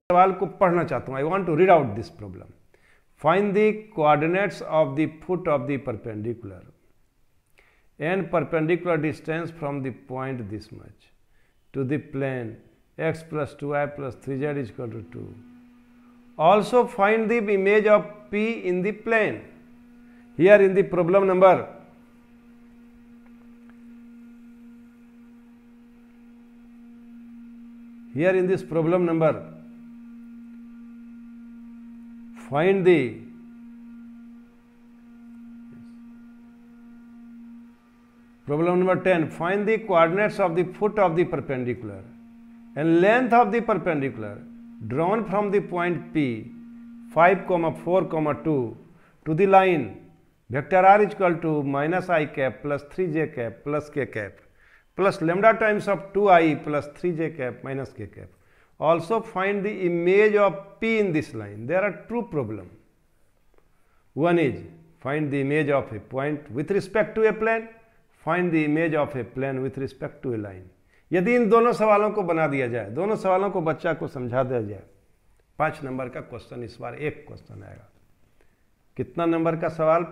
सवाल को पढ़ना चाहता हूँ I want to read out this problem find the coordinates of the foot of the perpendicular and perpendicular distance from the point this much to the plane x plus two I plus three z is two two also find the image of P in the plane here in the problem number here in this problem number find the problem number 10 find the coordinates of the foot of the perpendicular and length of the perpendicular drawn from the point p 5 comma 4 comma 2 to the line vector r is equal to minus i cap plus 3 j cap plus k cap plus lambda times of 2 i plus 3 j cap minus k cap also find the image of P in this line. There are two problem One is find the image of a point with respect to a plane, find the image of a plane with respect to a line. यदि इन दोनों सवालों को बना दिया जाए दोनों सवालों को बच्चा को समझा दिया जाए पाँच नंबर का क्वेश्चन इस बार एक क्वेश्चन आएगा कितना नंबर का सवाल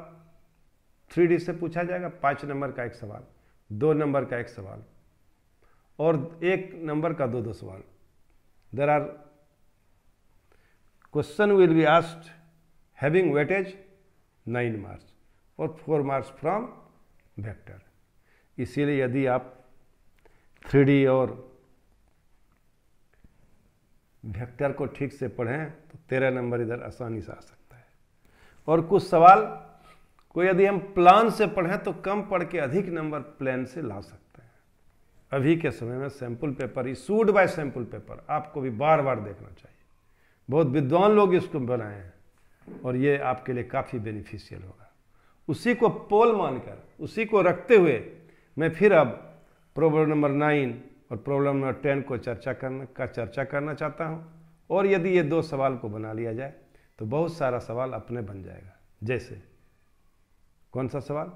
थ्री डी से पूछा जाएगा पाँच नंबर का एक सवाल दो नंबर का एक सवाल और एक नंबर का दो दो सवाल there are question will be asked having weightage 9 marks और 4 मार्क्स फ्रॉम वेक्टर इसीलिए यदि आप 3D और वेक्टर को ठीक से पढ़ें तो तेरह नंबर इधर आसानी से आ सकता है और कुछ सवाल को यदि हम प्लान से पढ़ें तो कम पढ़ के अधिक नंबर प्लान से ला सकते अभी के समय में sample paper issued by sample paper आपको भी बार बार देखना चाहिए बहुत विद्वान लोग इसको बनाए हैं और ये आपके लिए काफ़ी बेनिफिशियल होगा उसी को पोल मानकर उसी को रखते हुए मैं फिर अब प्रॉब्लम नंबर नाइन और प्रॉब्लम नंबर टेन को चर्चा करना का चर्चा करना चाहता हूँ और यदि ये दो सवाल को बना लिया जाए तो बहुत सारा सवाल अपने बन जाएगा जैसे कौन सा सवाल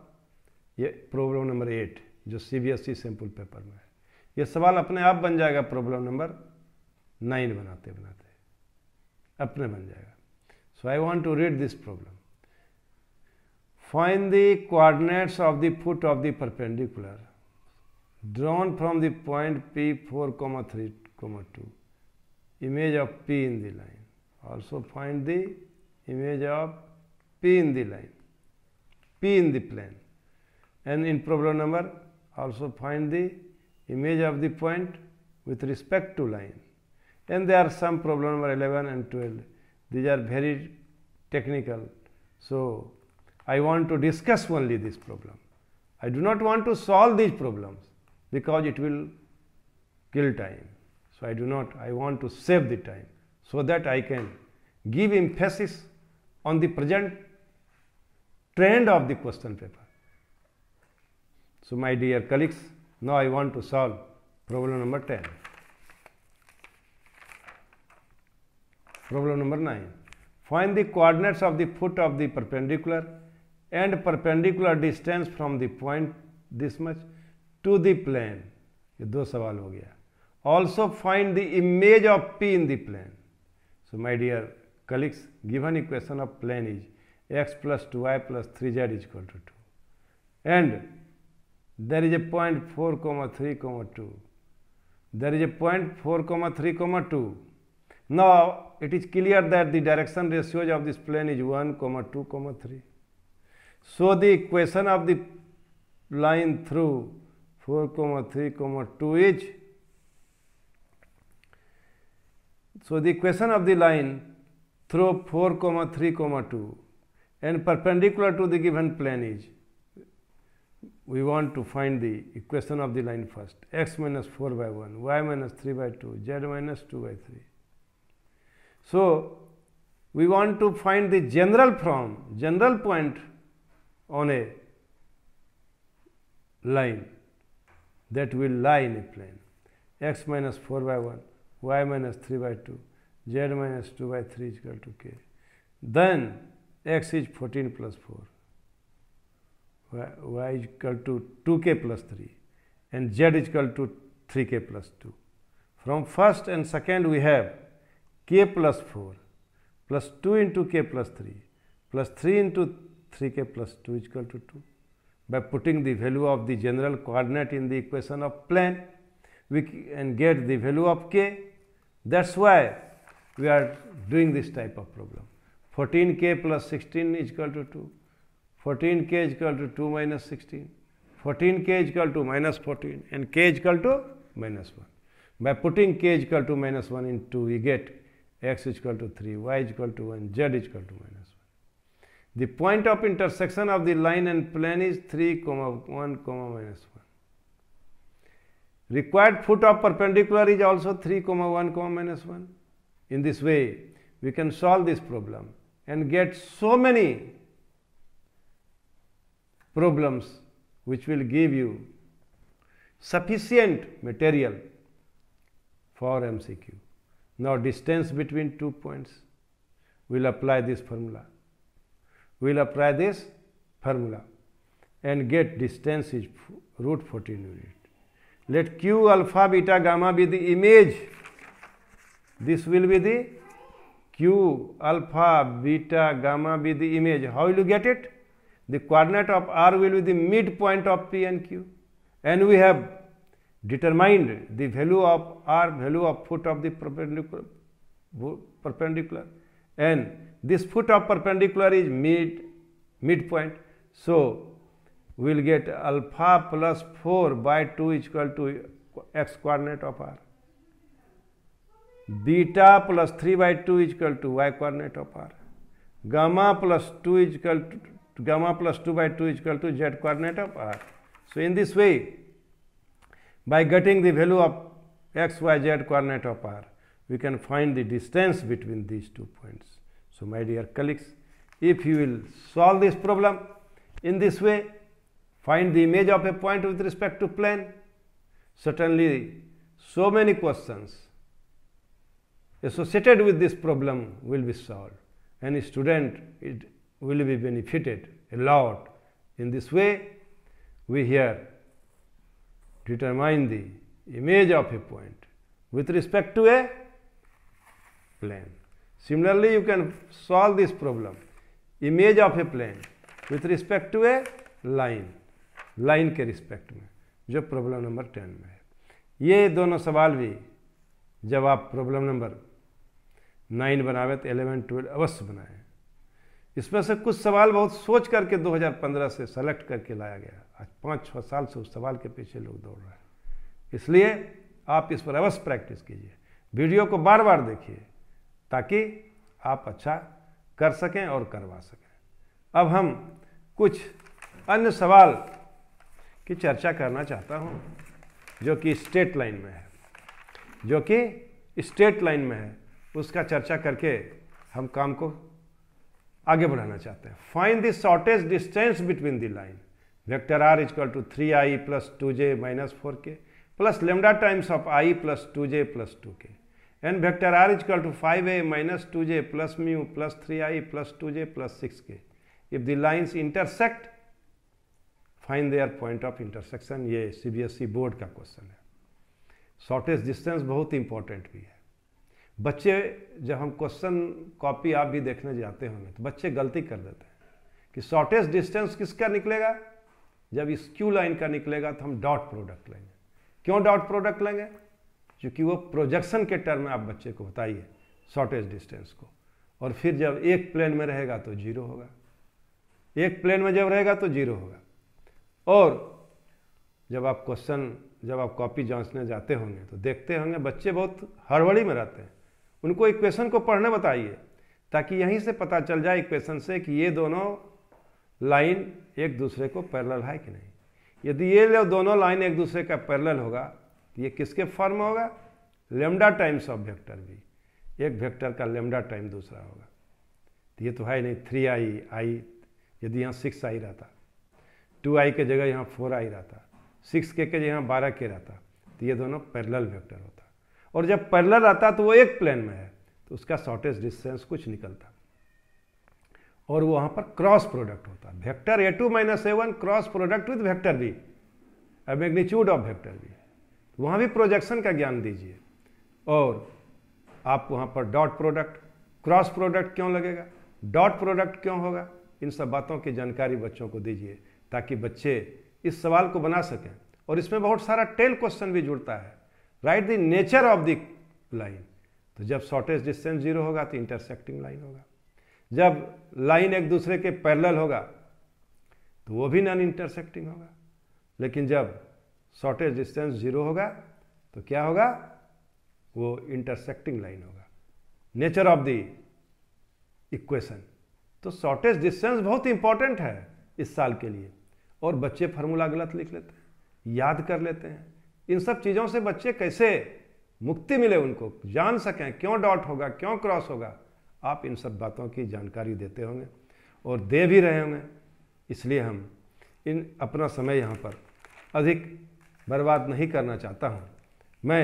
ये प्रॉब्लम नंबर एट जो C B S E sample paper में है ये सवाल अपने आप बन जाएगा प्रॉब्लम नंबर नाइन बनाते बनाते अपने बन जाएगा so I want to read this problem find the coordinates of the foot of the perpendicular drawn from the point P four comma three comma two image of P in the line also find the image of P in the line P in the plane and in problem number also find the image of the point with respect to line. And there are some problem number 11 and 12. These are very technical. So, I want to discuss only this problem. I do not want to solve these problems because it will kill time. So, I do not, I want to save the time so that I can give emphasis on the present trend of the question paper. So, my dear colleagues, now I want to solve problem number 10. Problem number 9. Find the coordinates of the foot of the perpendicular and perpendicular distance from the point this much to the plane. ये दो सवाल हो गया Also, find the image of P in the plane. So, my dear colleagues, given equation of plane is x plus two y plus three z is equal to two, and there is a point 4 comma 3 comma 2 there is a point 4 comma 3 comma 2 now it is clear that the direction ratios of this plane is 1 comma 2 comma 3 so the equation of the line through 4 comma 3 comma 2 is so the equation of the line through 4 comma 3 comma 2 and perpendicular to the given plane is we want to find the equation of the line first x minus 4 by 1, y minus 3 by 2, z minus 2 by 3. So, we want to find the general from general point on a line that will lie in a plane x minus 4 by 1, y minus 3 by 2, z minus 2 by 3 is equal to k. Then x is 14 plus 4 y, y is equal to 2k plus 3 and z is equal to 3k plus 2. From first and second we have k plus 4 plus 2 into k plus 3 plus 3 into 3k plus 2 is equal to 2. By putting the value of the general coordinate in the equation of plane we can get the value of k. That is why we are doing this type of problem. 14k plus 16 is equal to 2. 14 k is equal to 2 minus 16. 14 k is equal to minus 14 and k is equal to minus 1. By putting k is equal to minus 1 into we get x is equal to 3, y is equal to 1, z is equal to minus 1. The point of intersection of the line and plane is 3 comma 1 comma minus 1. Required foot of perpendicular is also 3 comma 1 comma minus 1. In this way, we can solve this problem and get so many problems which will give you sufficient material for MCQ. Now, distance between two points, we will apply this formula. We will apply this formula and get distance is root 14 unit. Let q alpha beta gamma be the image. This will be the q alpha beta gamma be the image. How will you get it? The coordinate of R will be the midpoint of P and Q. And we have determined the value of R, value of foot of the perpendicular, perpendicular. And this foot of perpendicular is mid, midpoint. So, we will get alpha plus 4 by 2 is equal to x coordinate of R. Beta plus 3 by 2 is equal to y coordinate of R. Gamma plus 2 is equal to to gamma plus 2 by 2 is equal to z coordinate of r. So, in this way by getting the value of x, y, z coordinate of r we can find the distance between these two points. So, my dear colleagues if you will solve this problem in this way find the image of a point with respect to plane certainly so many questions associated with this problem will be solved Any student it will be benefited a lot. In this way, we here determine the image of a point with respect to a plane. Similarly, you can solve this problem image of a plane with respect to a line, line ke respect mein, jo problem number 10 mein है ये दोनों सवाल भी जब आप problem number nine बनावे 11, 12 twelve banaye. इसमें से कुछ सवाल बहुत सोच करके 2015 से सेलेक्ट करके लाया गया आज पाँच छः साल से उस सवाल के पीछे लोग दौड़ रहे हैं इसलिए आप इस पर अवश्य प्रैक्टिस कीजिए वीडियो को बार बार देखिए ताकि आप अच्छा कर सकें और करवा सकें अब हम कुछ अन्य सवाल की चर्चा करना चाहता हूँ जो कि स्टेट लाइन में है जो कि स्टेट लाइन में है उसका चर्चा करके हम काम को आगे बढ़ाना चाहते हैं find the shortest distance between the line vector r is equal to three I plus two J minus four K plus lambda times of I plus two J plus two K and vector r is equal to five A minus two J plus mu plus three I plus two J plus six K if the lines intersect find their point of intersection ये CBSE board e का question है shortest distance बहुत important भी है बच्चे जब हम question copy आप भी देखने जाते होंगे तो बच्चे गलती कर देते हैं कि शॉर्टेस्ट डिस्टेंस किसका निकलेगा जब इस क्यू लाइन का निकलेगा तो हम डॉट प्रोडक्ट लेंगे क्यों डॉट प्रोडक्ट लेंगे क्योंकि वो प्रोजेक्शन के टर्म में आप बच्चे को बताइए शॉर्टेज डिस्टेंस को और फिर जब एक प्लेन में रहेगा तो जीरो होगा एक प्लेन में जब रहेगा तो जीरो होगा और जब आप क्वेश्चन जब आप कॉपी जांचने जाते होंगे तो देखते होंगे बच्चे बहुत हड़बड़ी में रहते हैं उनको इक्वेशन को पढ़ने बताइए ताकि यहीं से पता चल जाए इक्वेशन से कि ये दोनों लाइन एक दूसरे को पैरेलल है कि नहीं यदि ये दोनों लाइन एक दूसरे का पैरेलल होगा तो ये किसके फॉर्म होगा लेमडा टाइम्स ऑफ वेक्टर भी एक वेक्टर का लेमडा टाइम दूसरा होगा तो ये तो है नहीं थ्री आई आई यदि यहाँ सिक्स आई रहता टू आई के जगह यहाँ फोर आई रहता सिक्स के के यहाँ बारह के रहता तो ये दोनों पैरेलल वेक्टर होता और जब पैरलर आता तो वो एक प्लेन में है तो उसका शॉर्टेज डिस्टेंस कुछ निकलता और वो वहाँ पर क्रॉस प्रोडक्ट होता है vector A two minus A one cross product with vector B magnitude of vector B वहाँ भी प्रोजेक्शन का ज्ञान दीजिए और आप वहाँ पर डॉट प्रोडक्ट क्रॉस प्रोडक्ट क्यों लगेगा डॉट प्रोडक्ट क्यों होगा इन सब बातों की जानकारी बच्चों को दीजिए ताकि बच्चे इस सवाल को बना सकें और इसमें बहुत सारा टेल क्वेश्चन भी जुड़ता है right the nature of the line तो जब शॉर्टेज डिस्टेंस जीरो होगा तो इंटरसेक्टिंग लाइन होगा जब लाइन एक दूसरे के पैरल होगा तो वो भी नॉन इंटरसेक्टिंग होगा लेकिन जब शॉर्टेज डिस्टेंस जीरो होगा तो क्या होगा वो इंटरसेक्टिंग लाइन होगा नेचर ऑफ द इक्वेशन तो शॉर्टेज डिस्टेंस बहुत इंपॉर्टेंट है इस साल के लिए और बच्चे फार्मूला गलत लिख लेते हैं याद कर लेते हैं इन सब चीज़ों से बच्चे कैसे मुक्ति मिले उनको जान सकें क्यों डॉट होगा क्यों क्रॉस होगा आप इन सब बातों की जानकारी देते होंगे और दे भी रहे होंगे इसलिए हम इन अपना समय यहाँ पर अधिक बर्बाद नहीं करना चाहता हूँ मैं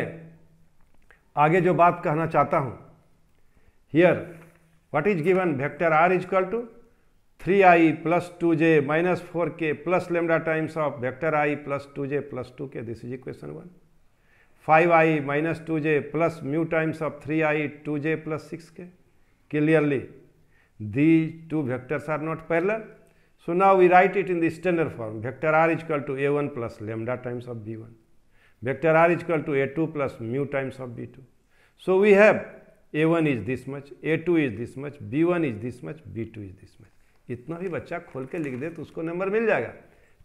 आगे जो बात कहना चाहता हूँ here what is given vector r is equal to three I plus two J minus four K plus lambda times of vector I plus two J plus two K this is equation one five I minus two J plus mu times of three I two J plus six K clearly the two vectors are not parallel so now we write it in the standard form vector r is equal to A one plus lambda times of B one vector r is equal to A two plus mu times of B two so we have A one is this much A two is this much B one is this much B two is this much इतना भी बच्चा खोल के लिख दे तो उसको number मिल जाएगा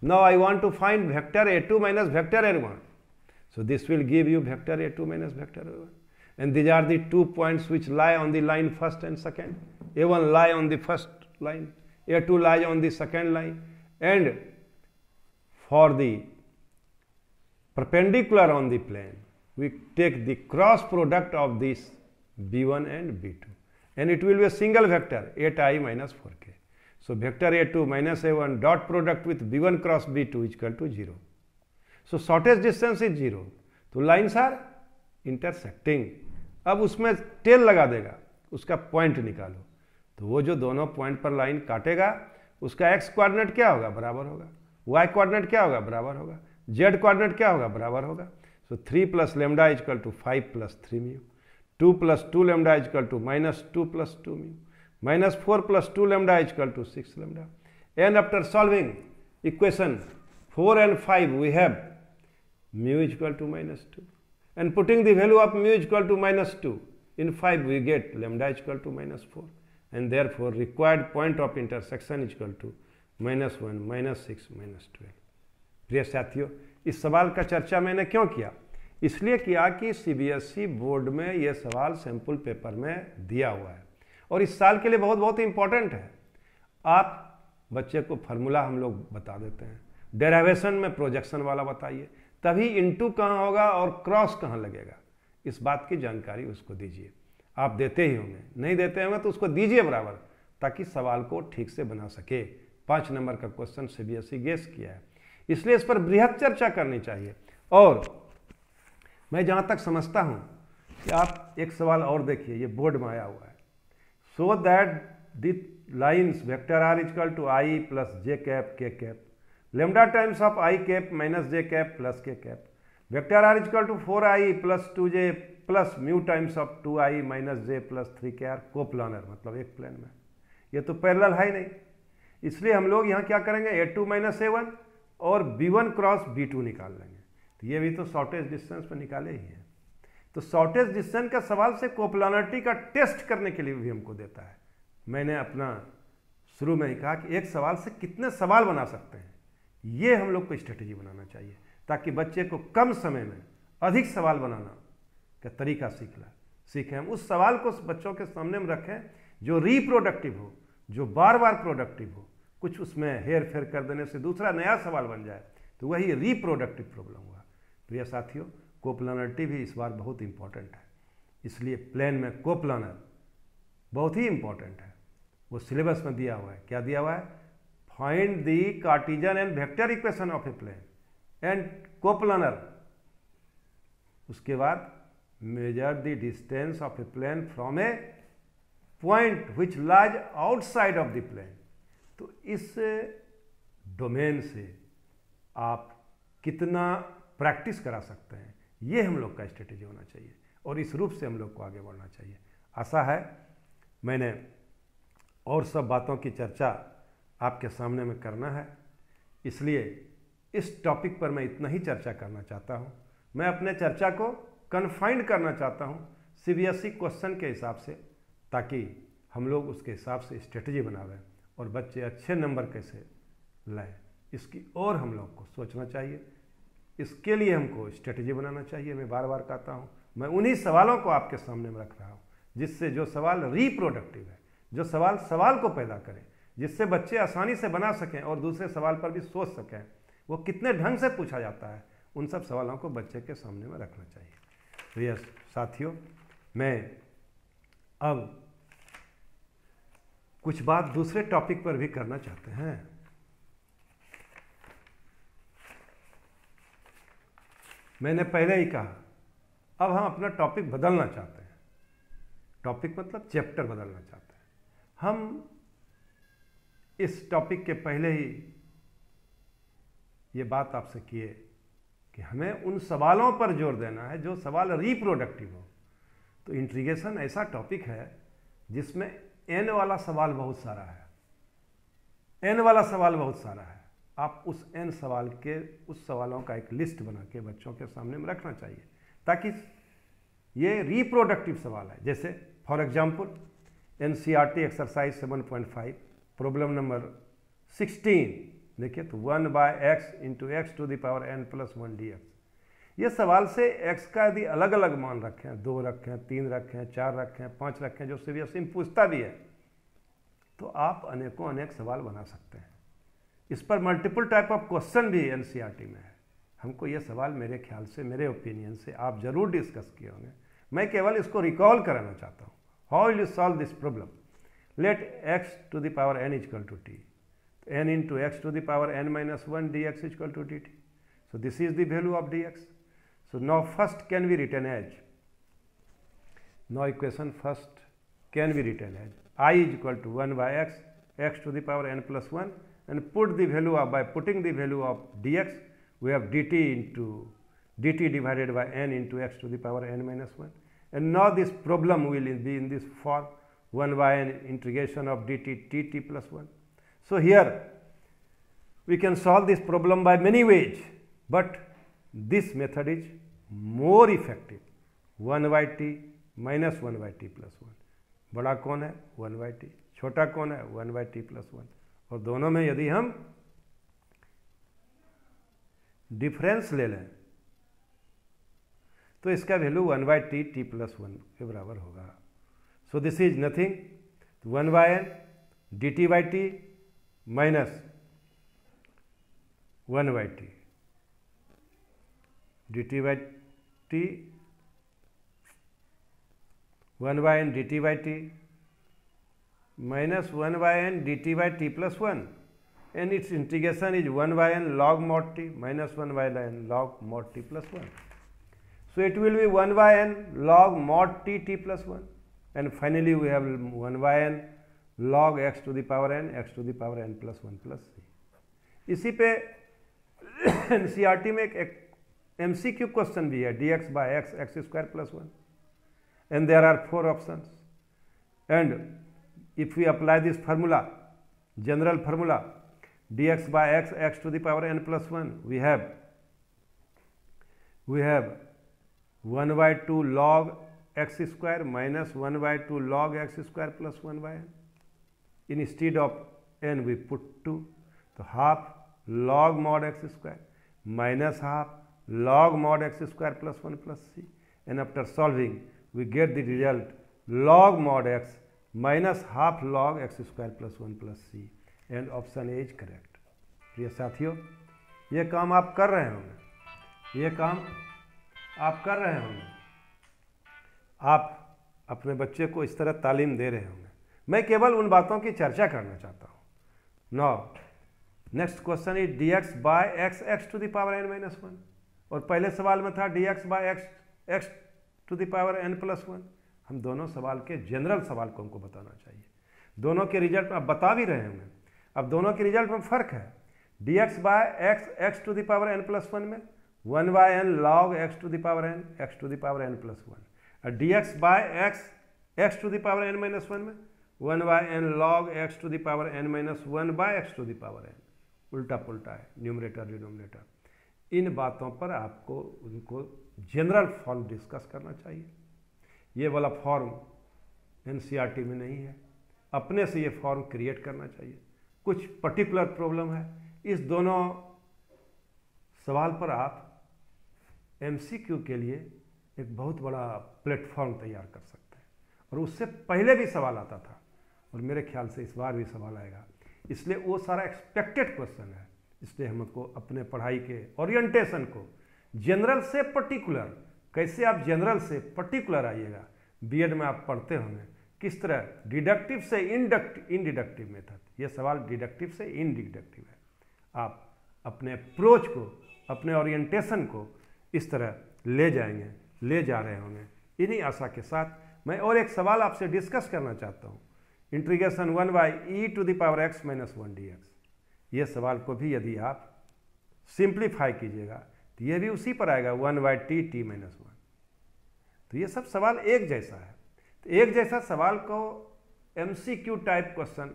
now I want to find vector A two minus vector A one so this will give you vector A two minus vector A one and these are the two points which lie on the line first and second A one lie on the first line A two lies on the second line and for the perpendicular on the plane we take the cross product of this B one and B two and it will be a single vector eight I minus four So vector A2 minus A1 dot product with B1 cross B2 is equal to 0. So shortest distance is 0. तो lines are intersecting अब उसमें tell लगा देगा उसका point निकालो तो वो जो दोनों पॉइंट पर लाइन काटेगा उसका एक्स कोऑर्डिनेट क्या होगा बराबर होगा वाई कोऑर्डिनेट क्या होगा बराबर होगा जेड कोऑर्डिनेट क्या होगा बराबर होगा so three plus lambda is equal to five plus three mu two plus two lambda is equal to minus two plus two mu minus 4 plus 2 lambda is equal to 6 lambda. And after solving equation 4 and 5, we have mu is equal to minus 2. And putting the value of mu is equal to minus 2, in 5 we get lambda is equal to minus 4. And therefore, required point of intersection is equal to minus one minus six minus twelve प्रिय साथियों इस सवाल का चर्चा मैंने क्यों किया इसलिए किया कि सीबीएसई बोर्ड में यह सवाल सैम्पल पेपर में दिया हुआ है और इस साल के लिए बहुत बहुत इंपॉर्टेंट है आप बच्चे को फार्मूला हम लोग बता देते हैं डेरावेशन में प्रोजेक्शन वाला बताइए तभी इंटू कहाँ होगा और क्रॉस कहाँ लगेगा इस बात की जानकारी उसको दीजिए आप देते ही होंगे नहीं देते होंगे तो उसको दीजिए बराबर ताकि सवाल को ठीक से बना सके पाँच नंबर का क्वेश्चन बी गेस किया है इसलिए इस पर बृहद चर्चा करनी चाहिए और मैं जहाँ तक समझता हूँ कि आप एक सवाल और देखिए ये बोर्ड में आया हुआ है so that the lines vector r is equal to i plus j cap k cap lambda times of i cap minus j cap plus k cap vector r is equal to 4i plus 2j plus mu times of 2i minus j plus 3k r coplanar coplanar मतलब एक plane में ये तो parallel है नहीं इसलिए हम लोग यहाँ क्या करेंगे ए टू माइनस और B one cross B two निकाल लेंगे तो ये भी तो शॉर्टेज डिस्टेंस पर निकाले ही है तो शॉर्टेज डिसीजन का सवाल से कोपलानिटी का टेस्ट करने के लिए भी हमको देता है मैंने अपना शुरू में ही कहा कि एक सवाल से कितने सवाल बना सकते हैं ये हम लोग को स्ट्रेटेजी बनाना चाहिए ताकि बच्चे को कम समय में अधिक सवाल बनाना का तरीका सीख ला सीखें हम उस सवाल को बच्चों के सामने में रखें जो रिप्रोडक्टिव हो जो बार बार प्रोडक्टिव हो कुछ उसमें हेर फेर कर देने से दूसरा नया सवाल बन जाए तो वही रिप्रोडक्टिव प्रॉब्लम हुआ प्रिय साथियों कोप्लानरिटी भी इस बार बहुत इंपॉर्टेंट है इसलिए प्लेन में कोप्लानर बहुत ही इंपॉर्टेंट है वो सिलेबस में दिया हुआ है क्या दिया हुआ है find the cartesian and vector equation of a plane and coplanar उसके बाद measure the distance of a plane from a point which lies outside of the plane तो इस डोमेन से आप कितना प्रैक्टिस करा सकते हैं ये हम लोग का स्ट्रेटेजी होना चाहिए और इस रूप से हम लोग को आगे बढ़ना चाहिए आशा है मैंने और सब बातों की चर्चा आपके सामने में करना है इसलिए इस टॉपिक पर मैं इतना ही चर्चा करना चाहता हूँ मैं अपने चर्चा को कन्फाइंड करना चाहता हूँ सीबीएसई क्वेश्चन के हिसाब से ताकि हम लोग उसके हिसाब से स्ट्रेटजी बनावें और बच्चे अच्छे नंबर कैसे लाएं इसकी और हम लोग को सोचना चाहिए इसके लिए हमको स्ट्रेटजी बनाना चाहिए मैं बार बार कहता हूँ मैं उन्हीं सवालों को आपके सामने में रख रहा हूँ जिससे जो सवाल रिप्रोडक्टिव है जो सवाल सवाल को पैदा करें जिससे बच्चे आसानी से बना सकें और दूसरे सवाल पर भी सोच सकें वो कितने ढंग से पूछा जाता है उन सब सवालों को बच्चे के सामने में रखना चाहिए तो यस साथियों मैं अब कुछ बात दूसरे टॉपिक पर भी करना चाहते हैं मैंने पहले ही कहा अब हम अपना टॉपिक बदलना चाहते हैं टॉपिक मतलब चैप्टर बदलना चाहते हैं हम इस टॉपिक के पहले ही ये बात आपसे किए कि हमें उन सवालों पर जोर देना है जो सवाल रिप्रोडक्टिव हो तो इंट्रीगेशन ऐसा टॉपिक है जिसमें एन वाला सवाल बहुत सारा है एन वाला सवाल बहुत सारा है आप उस एन सवाल के उस सवालों का एक लिस्ट बना के बच्चों के सामने में रखना चाहिए ताकि ये रिप्रोडक्टिव सवाल है जैसे for example an exercise seven point five problem number sixteen देखिए तो one by x into x to the power n plus one D x ये सवाल से एक्स का यदि अलग अलग मान रखें दो रखें तीन रखें चार रखें पाँच रखें जो सीबीएसई पूछता भी है तो आप अनेकों अनेक सवाल बना सकते हैं इस पर मल्टीपल टाइप ऑफ क्वेश्चन भी एन e में है हमको ये सवाल मेरे ख्याल से मेरे ओपिनियन से आप ज़रूर डिस्कस किए होंगे मैं केवल इसको रिकॉल कराना चाहता हूँ how will you solve this problem let x to the power n is equal to T N into x to the power n minus one D x is equal to T T so this is value of D x so no first can we return as no equation first can we return as I is to one 1 x x to the power n plus one and put the value of by putting the value of dx we have dt into dt divided by n into x to the power n minus 1 and now this problem will be in this form 1 by n integration of dt tt plus 1. So, here we can solve this problem by many ways, but this method is more effective 1 by t minus 1 by t plus one. Plus one hai 1 by t, chota T hai 1 by t plus one. और दोनों में यदि हम difference ले लें तो इसका value one by T T plus one के बराबर होगा so this is nothing one by N D T by T minus one by T D T by T one by N D T by T minus 1 by n dt by t plus 1 and its integration is 1 by n log mod t minus 1 by n log mod t plus 1. So it will be 1 by n log mod t t plus 1 and finally we have 1 by n log x to the power n x to the power n plus 1 plus c. इसी पे N में एक M C Q question भी है D x by x x square plus one and there are four options and if we apply this formula general formula dx by x x to the power n plus 1 we have we have 1 by 2 log x square minus 1 by 2 log x square plus 1 by n instead of n we put 2 so half log mod x square minus half log mod x square plus 1 plus c and after solving we get the result log mod x minus half log x square plus one plus C and option A is correct प्रिय साथियों ये काम आप कर रहे होंगे ये काम आप कर रहे होंगे आप अपने बच्चे को इस तरह तालीम दे रहे होंगे मैं केवल उन बातों की चर्चा करना चाहता हूँ now next question is d x by x x to the power n minus one और पहले सवाल में था d x by x x to the power n plus one हम दोनों सवाल के जनरल सवाल को हमको बताना चाहिए दोनों के रिजल्ट आप बता भी रहे होंगे अब दोनों के रिजल्ट में फ़र्क है D x by x x to the power n plus one में one by n log x to the power n x to the power n plus one और d x by x x to the power n minus one में one by n log x to the power n minus one by x to the power n उल्टा पुल्टा है numerator denominator इन बातों पर आपको उनको general form discuss करना चाहिए ये वाला फॉर्म एन में नहीं है अपने से ये फॉर्म क्रिएट करना चाहिए कुछ पर्टिकुलर प्रॉब्लम है इस दोनों सवाल पर आप एम के लिए एक बहुत बड़ा प्लेटफॉर्म तैयार कर सकते हैं और उससे पहले भी सवाल आता था और मेरे ख्याल से इस बार भी सवाल आएगा इसलिए वो सारा एक्सपेक्टेड क्वेश्चन है इसलिए हमको अपने पढ़ाई के ओरिएंटेशन को जनरल से पर्टिकुलर कैसे आप जनरल से पर्टिकुलर आइएगा बीएड में आप पढ़ते होंगे किस तरह डिडक्टिव से इनडक्ट इनडिडक्टिव मेथड ये सवाल डिडक्टिव से इनडिडक्टिव है आप अपने अप्रोच को अपने ओरिएंटेशन को इस तरह ले जाएंगे ले जा रहे होंगे इन्हीं आशा के साथ मैं और एक सवाल आपसे डिस्कस करना चाहता हूँ integration one by e to the power x minus one d ये सवाल को भी यदि आप सिंप्लीफाई कीजिएगा तो ये भी उसी पर आएगा one by T t minus one तो ये सब सवाल एक जैसा है तो एक जैसा सवाल को M C Q type question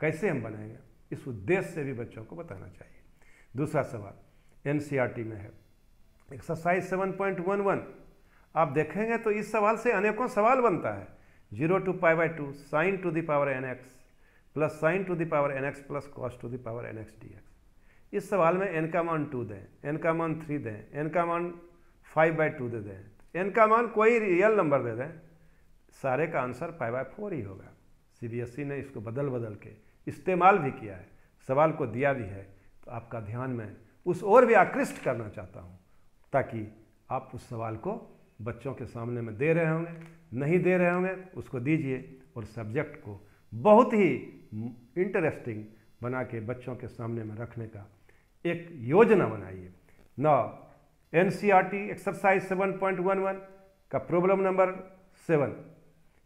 कैसे हम बनाएंगे इस उद्देश्य से भी बच्चों को बताना चाहिए दूसरा सवाल एन सी आर टी में है exercise seven point one one आप देखेंगे तो इस सवाल से अनेकों सवाल बनता है zero to pi by two sin to the power n x plus sin to the power n x plus cos to the power n x d x इस सवाल में एन का मान टू दें एन का मान थ्री दें एन का मान फाइव बाई टू दे दें एन का मान कोई रियल नंबर दे दें सारे का आंसर फाइव बाई फोर ही होगा सीबीएसई e ने इसको बदल बदल के इस्तेमाल भी किया है सवाल को दिया भी है तो आपका ध्यान मैं उस ओर भी आकृष्ट करना चाहता हूँ ताकि आप उस सवाल को बच्चों के सामने में दे रहे होंगे नहीं दे रहे होंगे उसको दीजिए और सब्जेक्ट को बहुत ही इंटरेस्टिंग बना के बच्चों के सामने में रखने का एक योजना बनाइए नौ एन एक्सरसाइज 7.11 का प्रॉब्लम नंबर सेवन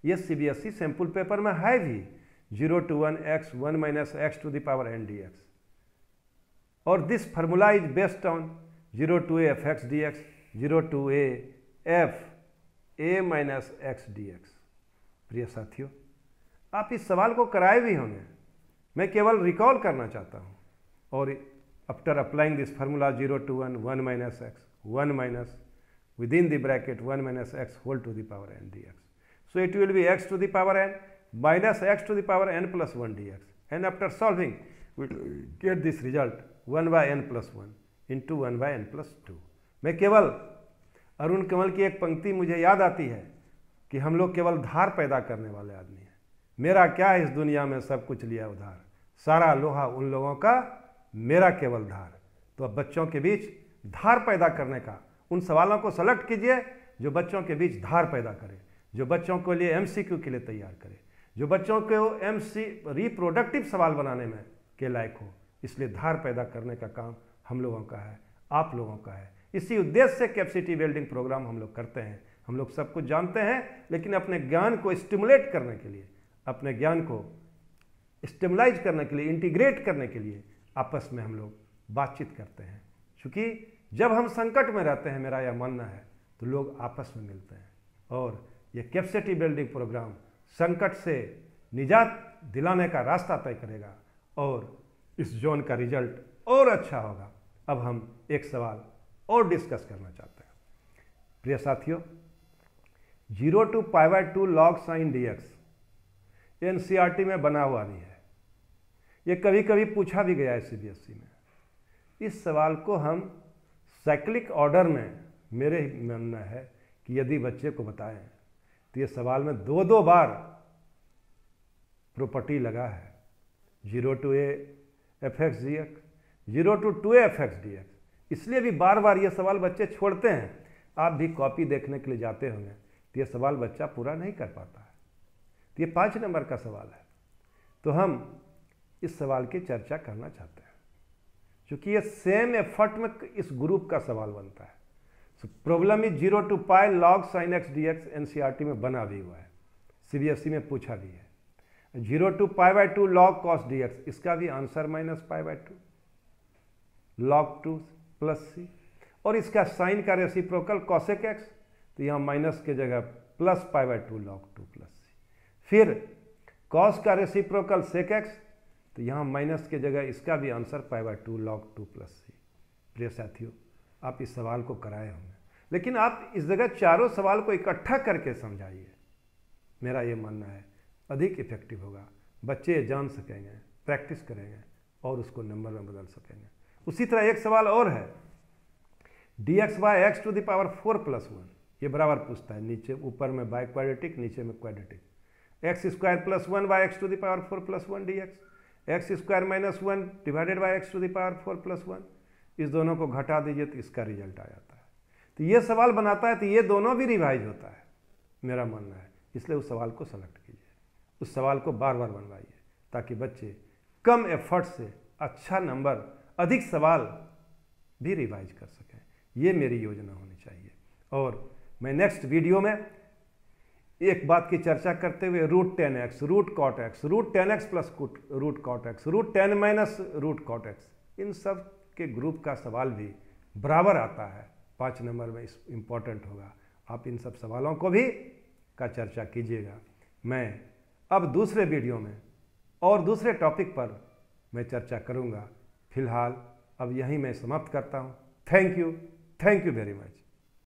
ये C B S E paper में है भी zero to one x one minus x to the power n d x और this formula is based on zero to f x d x zero to a f a minus x d x प्रिय साथियों आप इस सवाल को कराए भी होंगे मैं केवल रिकॉल करना चाहता हूँ और after applying this formula 0 to 1, 1 minus x, 1 minus within the bracket 1 minus x whole to the power n dx. So it will be x to the power n minus x to the power n plus 1 dx. And after solving, we will get this result 1 by n plus 1 into 1 by n plus 2. मैं केवल अरुण कमल की एक पंक्ति मुझे याद आती है कि हम लोग केवल धार पैदा करने वाले आदमी हैं मेरा क्या इस दुनिया में सब कुछ लिया उधार सारा लोहा उन लोगों का मेरा केवल धार तो अब बच्चों के बीच धार पैदा करने का उन सवालों को सेलेक्ट कीजिए जो बच्चों के बीच धार पैदा करे जो बच्चों के लिए एमसीक्यू के लिए तैयार करे जो बच्चों वो एम सी रिप्रोडक्टिव सवाल बनाने में के लायक हो इसलिए धार पैदा करने का काम हम लोगों का है आप लोगों का है इसी उद्देश्य से कैपेसिटी बिल्डिंग प्रोग्राम हम लोग करते हैं हम लोग सब कुछ जानते हैं लेकिन अपने ज्ञान को स्टिमुलेट करने के लिए अपने ज्ञान को स्टिमुलाइज करने के लिए इंटीग्रेट करने के लिए आपस में हम लोग बातचीत करते हैं क्योंकि जब हम संकट में रहते हैं मेरा यह मानना है तो लोग आपस में मिलते हैं और ये कैपेसिटी बिल्डिंग प्रोग्राम संकट से निजात दिलाने का रास्ता तय करेगा और इस जोन का रिजल्ट और अच्छा होगा अब हम एक सवाल और डिस्कस करना चाहते हैं प्रिय साथियों zero to pi by two log sin d x n में बना हुआ नहीं है ये कभी कभी पूछा भी गया है सीबीएसई e में इस सवाल को हम साइक्लिक ऑर्डर में मेरे मानना है कि यदि बच्चे को बताएं तो ये सवाल में दो दो बार प्रॉपर्टी लगा है zero to a f x d x zero to two f x d x इसलिए भी बार बार ये सवाल बच्चे छोड़ते हैं आप भी कॉपी देखने के लिए जाते होंगे तो ये सवाल बच्चा पूरा नहीं कर पाता है तो ये पाँच नंबर का सवाल है तो हम इस सवाल की चर्चा करना चाहते हैं क्योंकि ये सेम एफर्ट में इस ग्रुप का सवाल बनता है so problem is zero to pi log sin x d x N C R T में बना भी हुआ है सी बी एस सीबीएसई में पूछा भी है zero to pi by two log cos d x इसका भी answer minus pi by two log two plus c और इसका साइन का रेसी प्रोकल कॉसेक एक्स तो यहाँ माइनस के जगह plus pi by two log two plus c फिर कॉस का रेसी प्रोकल सेक एक्स तो यहाँ माइनस के जगह इसका भी answer pi by two log two plus c प्रिय साथियों आप इस सवाल को कराए होंगे लेकिन आप इस जगह चारों सवाल को इकट्ठा करके समझाइए मेरा ये मानना है अधिक इफेक्टिव होगा बच्चे जान सकेंगे प्रैक्टिस करेंगे और उसको नंबर में बदल सकेंगे उसी तरह एक सवाल और है D x by x to the power four plus one ये बराबर पूछता है नीचे ऊपर में बाय क्वाड्रेटिक नीचे में quadratic x square plus one by x to the power four plus one D x x square minus one divided by x to the power four plus one इस दोनों को घटा दीजिए तो इसका रिजल्ट आ जाता है तो ये सवाल बनाता है तो ये दोनों भी रिवाइज होता है मेरा मानना है इसलिए उस सवाल को सेलेक्ट कीजिए उस सवाल को बार बार बनवाइए ताकि बच्चे कम एफर्ट से अच्छा नंबर अधिक सवाल भी रिवाइज कर सकें ये मेरी योजना होनी चाहिए और मैं नेक्स्ट वीडियो में एक बात की चर्चा करते हुए root tan x root cot x root tan x plus root cot x root tan minus root cot x इन सब के ग्रुप का सवाल भी बराबर आता है पाँच नंबर में इस इम्पॉर्टेंट होगा आप इन सब सवालों को भी का चर्चा कीजिएगा मैं अब दूसरे वीडियो में और दूसरे टॉपिक पर मैं चर्चा करूँगा फिलहाल अब यहीं मैं समाप्त करता हूँ thank you thank you very much